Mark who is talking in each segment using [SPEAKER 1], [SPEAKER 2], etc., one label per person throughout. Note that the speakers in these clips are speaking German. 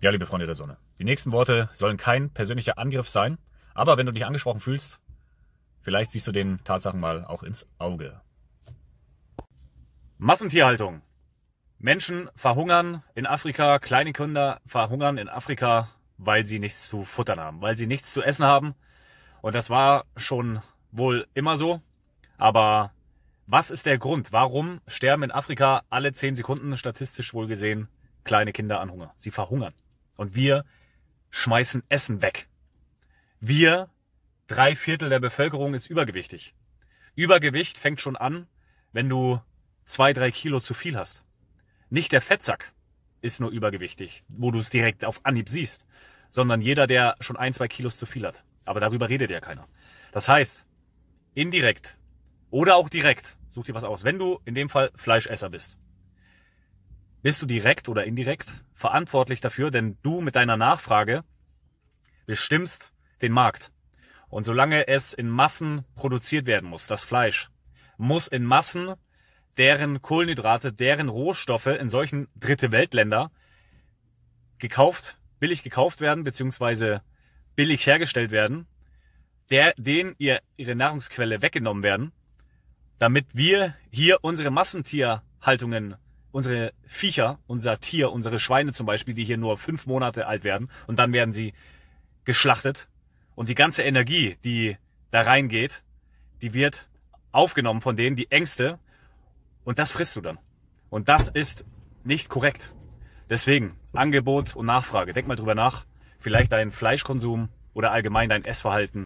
[SPEAKER 1] Ja, liebe Freunde der Sonne, die nächsten Worte sollen kein persönlicher Angriff sein, aber wenn du dich angesprochen fühlst, vielleicht siehst du den Tatsachen mal auch ins Auge. Massentierhaltung. Menschen verhungern in Afrika, kleine Kinder verhungern in Afrika, weil sie nichts zu futtern haben, weil sie nichts zu essen haben. Und das war schon wohl immer so. Aber was ist der Grund? Warum sterben in Afrika alle zehn Sekunden statistisch wohl gesehen kleine Kinder an Hunger? Sie verhungern. Und wir schmeißen Essen weg. Wir, drei Viertel der Bevölkerung ist übergewichtig. Übergewicht fängt schon an, wenn du zwei, drei Kilo zu viel hast. Nicht der Fettsack ist nur übergewichtig, wo du es direkt auf Anhieb siehst, sondern jeder, der schon ein, zwei Kilos zu viel hat. Aber darüber redet ja keiner. Das heißt, indirekt oder auch direkt, such dir was aus. Wenn du in dem Fall Fleischesser bist, bist du direkt oder indirekt verantwortlich dafür, denn du mit deiner Nachfrage bestimmst den Markt. Und solange es in Massen produziert werden muss, das Fleisch, muss in Massen deren Kohlenhydrate, deren Rohstoffe in solchen dritte Weltländer gekauft, billig gekauft werden, beziehungsweise billig hergestellt werden, der, denen ihr, ihre Nahrungsquelle weggenommen werden, damit wir hier unsere Massentierhaltungen unsere Viecher, unser Tier, unsere Schweine zum Beispiel, die hier nur fünf Monate alt werden und dann werden sie geschlachtet und die ganze Energie, die da reingeht, die wird aufgenommen von denen, die Ängste und das frisst du dann. Und das ist nicht korrekt. Deswegen Angebot und Nachfrage. Denk mal drüber nach. Vielleicht deinen Fleischkonsum oder allgemein dein Essverhalten.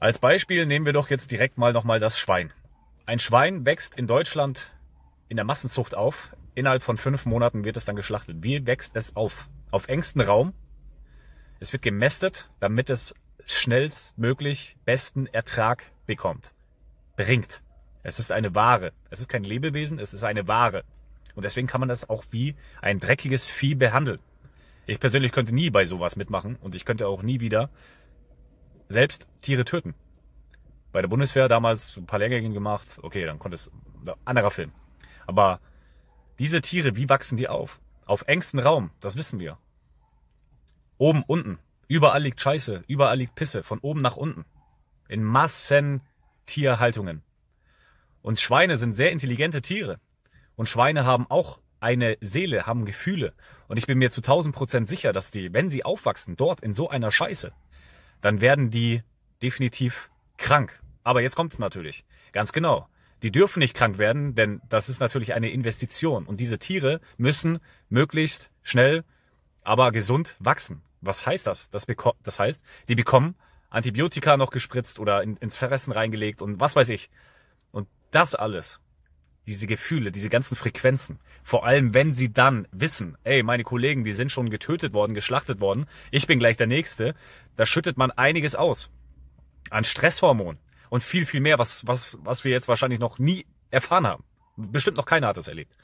[SPEAKER 1] Als Beispiel nehmen wir doch jetzt direkt mal nochmal das Schwein. Ein Schwein wächst in Deutschland in der Massenzucht auf. Innerhalb von fünf Monaten wird es dann geschlachtet. Wie wächst es auf? Auf engstem Raum. Es wird gemästet, damit es schnellstmöglich besten Ertrag bekommt. Bringt. Es ist eine Ware. Es ist kein Lebewesen, es ist eine Ware. Und deswegen kann man das auch wie ein dreckiges Vieh behandeln. Ich persönlich könnte nie bei sowas mitmachen und ich könnte auch nie wieder selbst Tiere töten. Bei der Bundeswehr damals ein paar Lehrgänge gemacht. Okay, dann konnte es, anderer Film. Aber diese Tiere, wie wachsen die auf? Auf engstem Raum, das wissen wir. Oben, unten. Überall liegt Scheiße, überall liegt Pisse, von oben nach unten. In Massen Tierhaltungen. Und Schweine sind sehr intelligente Tiere. Und Schweine haben auch eine Seele, haben Gefühle. Und ich bin mir zu 1000 Prozent sicher, dass die, wenn sie aufwachsen, dort in so einer Scheiße, dann werden die definitiv krank. Aber jetzt kommt's natürlich. Ganz genau. Die dürfen nicht krank werden, denn das ist natürlich eine Investition. Und diese Tiere müssen möglichst schnell, aber gesund wachsen. Was heißt das? Das, das heißt, die bekommen Antibiotika noch gespritzt oder in, ins Fressen reingelegt und was weiß ich. Und das alles, diese Gefühle, diese ganzen Frequenzen, vor allem wenn sie dann wissen, ey, meine Kollegen, die sind schon getötet worden, geschlachtet worden, ich bin gleich der Nächste, da schüttet man einiges aus an Stresshormon und viel, viel mehr, was, was, was wir jetzt wahrscheinlich noch nie erfahren haben. Bestimmt noch keiner hat das erlebt.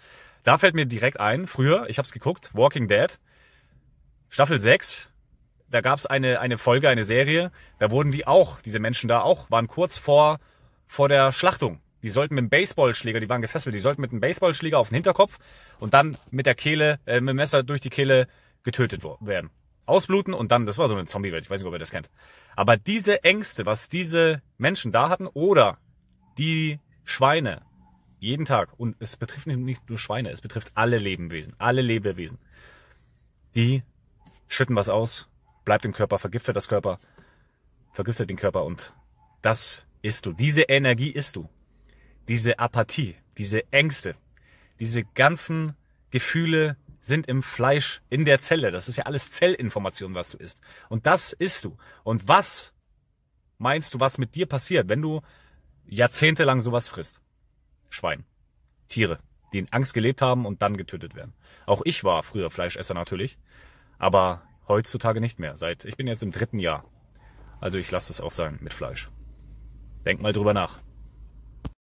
[SPEAKER 1] Da fällt mir direkt ein, früher, ich habe es geguckt, Walking Dead, Staffel 6, da gab es eine, eine Folge, eine Serie, da wurden die auch, diese Menschen da auch, waren kurz vor, vor der Schlachtung. Die sollten mit einem Baseballschläger, die waren gefesselt, die sollten mit einem Baseballschläger auf den Hinterkopf und dann mit der Kehle, äh, mit dem Messer durch die Kehle getötet werden ausbluten und dann, das war so eine Zombie-Welt, ich weiß nicht, ob ihr das kennt. Aber diese Ängste, was diese Menschen da hatten oder die Schweine jeden Tag, und es betrifft nicht nur Schweine, es betrifft alle Lebewesen, alle Lebewesen, die schütten was aus, bleibt im Körper, vergiftet das Körper, vergiftet den Körper und das ist du. Diese Energie ist du. Diese Apathie, diese Ängste, diese ganzen Gefühle, sind im Fleisch, in der Zelle. Das ist ja alles Zellinformation, was du isst. Und das isst du. Und was meinst du, was mit dir passiert, wenn du jahrzehntelang sowas frisst? Schwein. Tiere, die in Angst gelebt haben und dann getötet werden. Auch ich war früher Fleischesser natürlich, aber heutzutage nicht mehr. Seit ich bin jetzt im dritten Jahr. Also ich lasse es auch sein mit Fleisch. Denk mal drüber nach.